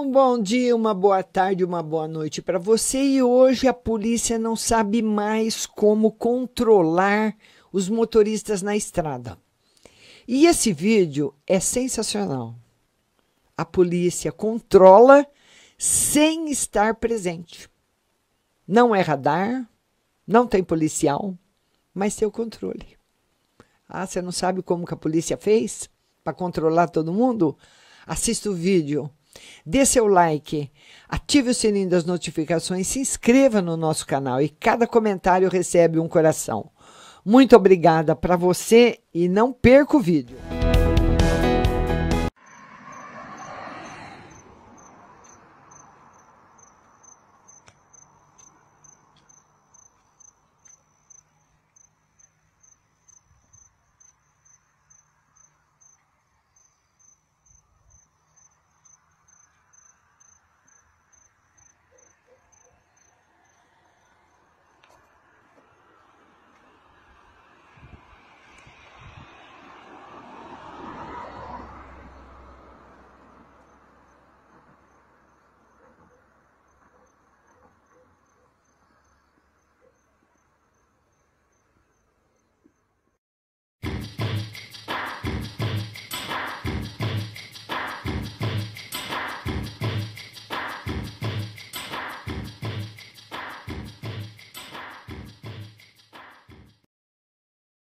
Um bom dia, uma boa tarde, uma boa noite para você. E hoje a polícia não sabe mais como controlar os motoristas na estrada. E esse vídeo é sensacional. A polícia controla sem estar presente. Não é radar, não tem policial, mas tem o controle. Ah, você não sabe como que a polícia fez para controlar todo mundo? Assista o vídeo. Dê seu like, ative o sininho das notificações, se inscreva no nosso canal e cada comentário recebe um coração. Muito obrigada para você e não perca o vídeo.